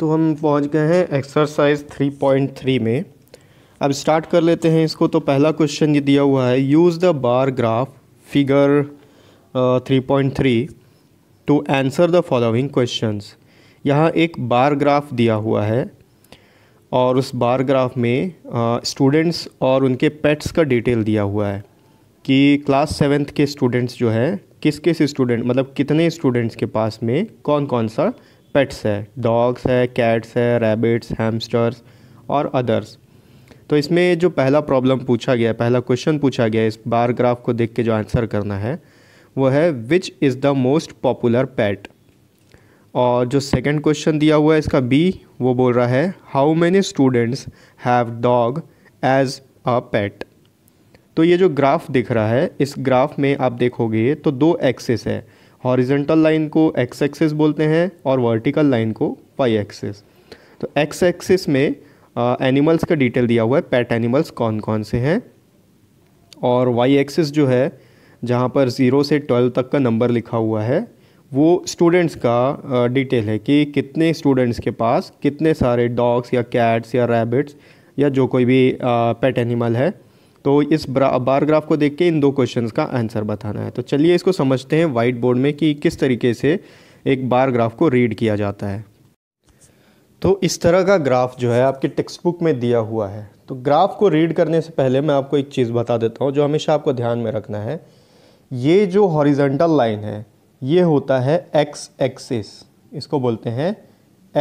तो हम पहुंच गए हैं एक्सरसाइज 3.3 में अब स्टार्ट कर लेते हैं इसको तो पहला क्वेश्चन ये दिया हुआ है use the bar graph figure three point three two answer the following questions यहाँ एक बार ग्राफ दिया हुआ है और उस बार ग्राफ में स्टूडेंट्स और उनके पेट्स का डिटेल दिया हुआ है कि क्लास सेवेंथ के स्टूडेंट्स जो है किस किस स्टूडेंट मतलब कितने स्टूडेंट्स के पास में कौन कौन सा पेट्स है डॉग्स है कैट्स है रैबिट्स हैमस्टर्स और अदर्स तो इसमें जो पहला प्रॉब्लम पूछा गया पहला क्वेश्चन पूछा गया इस बार ग्राफ को देख के जो आंसर करना है वो है which is the most popular pet और जो सेकंड क्वेश्चन दिया हुआ है इसका बी वो बोल रहा है how many students have dog as a pet तो ये जो ग्राफ दिख रहा है इस ग्राफ में आप देखोगे तो दो एक्सेस है हॉरिजेंटल लाइन को एक्स एक्सेस बोलते हैं और वर्टिकल लाइन को वाई एक्सेस तो एक्स एक्सेस में एनिमल्स का डिटेल दिया हुआ है पेट एनिमल्स कौन कौन से हैं और वाई एक्सेस जो है जहाँ पर ज़ीरो से ट्वेल्व तक का नंबर लिखा हुआ है वो स्टूडेंट्स का डिटेल है कि कितने स्टूडेंट्स के पास कितने सारे डॉग्स या कैट्स या रैबिट्स या जो कोई भी पेट एनिमल है तो इस बार ग्राफ को देख के इन दो क्वेश्चन का आंसर बताना है तो चलिए इसको समझते हैं वाइट बोर्ड में कि किस तरीके से एक बार ग्राफ को रीड किया जाता है तो इस तरह का ग्राफ जो है आपके टेक्स्ट बुक में दिया हुआ है तो ग्राफ को रीड करने से पहले मैं आपको एक चीज़ बता देता हूँ जो हमेशा आपको ध्यान में रखना है ये जो हॉरिजेंटल लाइन है ये होता है एक्स एक्सिस इसको बोलते हैं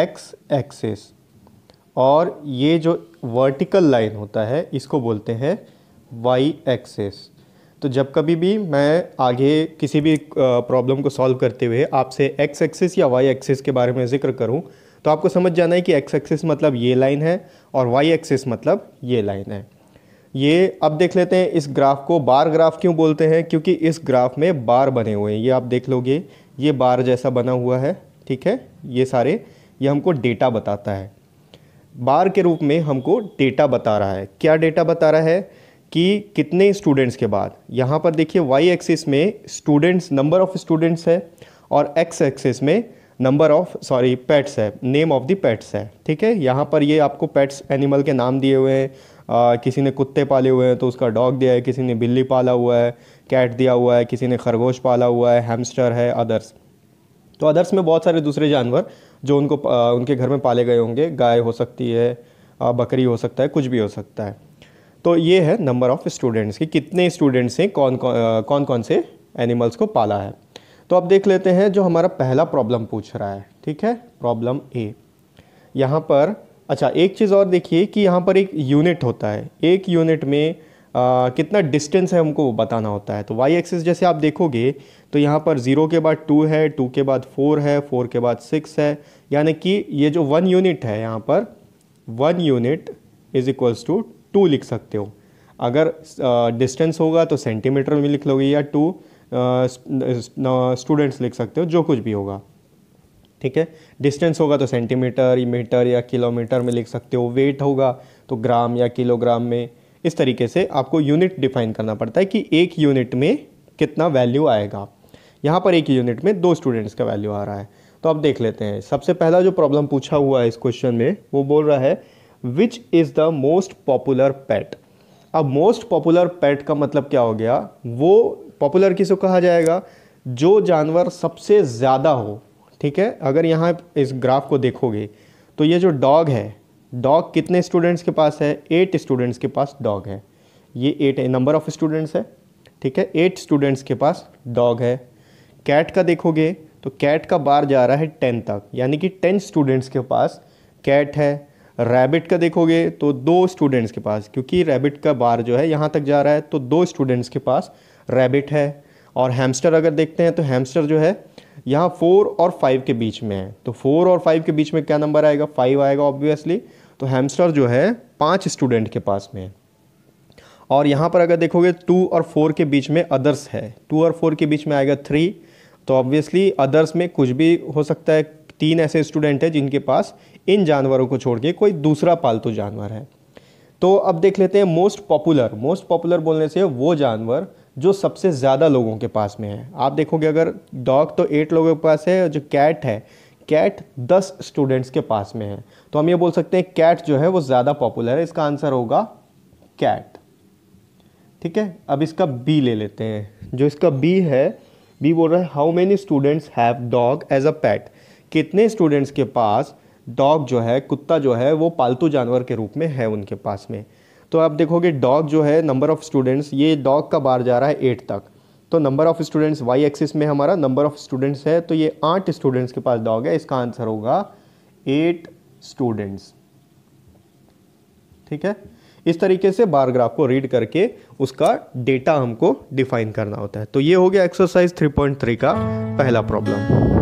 एक्स एक्सिस और ये जो वर्टिकल लाइन होता है इसको बोलते हैं वाई एक्सेस तो जब कभी भी मैं आगे किसी भी प्रॉब्लम को सॉल्व करते हुए आपसे एक्स एक्सेस या वाई एक्सेस के बारे में जिक्र करूं तो आपको समझ जाना है कि एक्स एक्सेस मतलब ये लाइन है और वाई एक्सेस मतलब ये लाइन है ये अब देख लेते हैं इस ग्राफ को बार ग्राफ क्यों बोलते हैं क्योंकि इस ग्राफ में बार बने हुए हैं ये आप देख लोगे ये बार जैसा बना हुआ है ठीक है ये सारे ये हमको डेटा बताता है बार के रूप में हमको डेटा बता रहा है क्या डेटा बता रहा है कि कितने स्टूडेंट्स के बाद यहाँ पर देखिए वाई एक्सिस में स्टूडेंट्स नंबर ऑफ़ स्टूडेंट्स है और एक्स एक्सिस में नंबर ऑफ सॉरी पेट्स है नेम ऑफ़ द पेट्स है ठीक है यहाँ पर ये आपको पेट्स एनिमल के नाम दिए हुए हैं किसी ने कुत्ते पाले हुए हैं तो उसका डॉग दिया है किसी ने बिल्ली पाला हुआ है कैट दिया हुआ है किसी ने खरगोश पाला हुआ है हैमस्टर है अदर्स तो अदर्स में बहुत सारे दूसरे जानवर जो उनको आ, उनके घर में पाले गए होंगे गाय हो सकती है आ, बकरी हो सकता है कुछ भी हो सकता है तो ये है नंबर ऑफ़ स्टूडेंट्स कि कितने स्टूडेंट्स ने कौन कौन कौन कौन से एनिमल्स को पाला है तो अब देख लेते हैं जो हमारा पहला प्रॉब्लम पूछ रहा है ठीक है प्रॉब्लम ए यहाँ पर अच्छा एक चीज़ और देखिए कि यहाँ पर एक यूनिट होता है एक यूनिट में आ, कितना डिस्टेंस है हमको बताना होता है तो वाई एक्सिस जैसे आप देखोगे तो यहाँ पर ज़ीरो के बाद टू है टू के बाद फोर है फोर के बाद सिक्स है यानी कि ये जो वन यूनिट है यहाँ पर one unit is equals to two लिख सकते हो अगर डिस्टेंस uh, होगा तो सेंटीमीटर में लिख लोगे या टू स्टूडेंट्स uh, लिख सकते हो जो कुछ भी होगा ठीक है डिस्टेंस होगा तो सेंटीमीटर मीटर या किलोमीटर में लिख सकते हो वेट होगा तो ग्राम या किलोग्राम में इस तरीके से आपको यूनिट डिफाइन करना पड़ता है कि एक यूनिट में कितना वैल्यू आएगा यहाँ पर एक यूनिट में दो स्टूडेंट्स का वैल्यू आ रहा है तो आप देख लेते हैं सबसे पहला जो प्रॉब्लम पूछा हुआ है इस क्वेश्चन में वो बोल रहा है which is the most popular pet अब मोस्ट पॉपुलर पेट का मतलब क्या हो गया वो पॉपुलर किसको कहा जाएगा जो जानवर सबसे ज़्यादा हो ठीक है अगर यहाँ इस ग्राफ को देखोगे तो ये जो डॉग है डॉग कितने स्टूडेंट्स के पास है एट स्टूडेंट्स के पास डॉग है ये एट नंबर ऑफ स्टूडेंट्स है ठीक है एट स्टूडेंट्स के पास डॉग है कैट का देखोगे तो कैट का बार जा रहा है टेन तक यानी कि टेन स्टूडेंट्स के पास कैट है रैबिट का देखोगे तो दो स्टूडेंट्स के पास क्योंकि रैबिट का बार जो है यहाँ तक जा रहा है तो दो स्टूडेंट्स के पास रैबिट है और हैमस्टर अगर देखते हैं तो हैमस्टर जो है यहाँ फोर और फाइव के बीच में है तो फोर और फाइव के बीच में क्या नंबर आएगा फाइव आएगा ऑब्वियसली तो हैमस्टर जो है पाँच स्टूडेंट के पास में है और यहाँ पर अगर देखोगे टू और फोर के बीच में अदर्स है टू और फोर के बीच में आएगा थ्री तो ऑब्वियसली अदर्स में कुछ भी हो सकता है तीन ऐसे स्टूडेंट हैं जिनके पास इन जानवरों को छोड़ के कोई दूसरा पालतू जानवर है तो अब देख लेते हैं मोस्ट पॉपुलर मोस्ट पॉपुलर बोलने से वो जानवर जो सबसे ज़्यादा लोगों के पास में है आप देखोगे अगर डॉग तो एट लोगों के पास है और जो कैट है कैट दस स्टूडेंट्स के पास में है तो हम ये बोल सकते हैं कैट जो है वो ज़्यादा पॉपुलर है इसका आंसर होगा कैट ठीक है अब इसका बी ले लेते हैं जो इसका बी है बी बोल रहा है how many students have dog as a pet कितने स्टूडेंट्स के पास डॉग जो है कुत्ता जो है वो पालतू जानवर के रूप में है उनके पास में तो आप देखोगे डॉग जो है नंबर ऑफ़ स्टूडेंट्स ये डॉग का बार जा रहा है एट तक तो number of students Y axis में हमारा नंबर ऑफ़ स्टूडेंट्स है तो ये आठ स्टूडेंट्स के पास डॉग है इसका आंसर होगा एट स्टूडेंट्स ठीक है इस तरीके से बार ग्राफ को रीड करके उसका डेटा हमको डिफाइन करना होता है तो ये हो गया एक्सरसाइज 3.3 का पहला प्रॉब्लम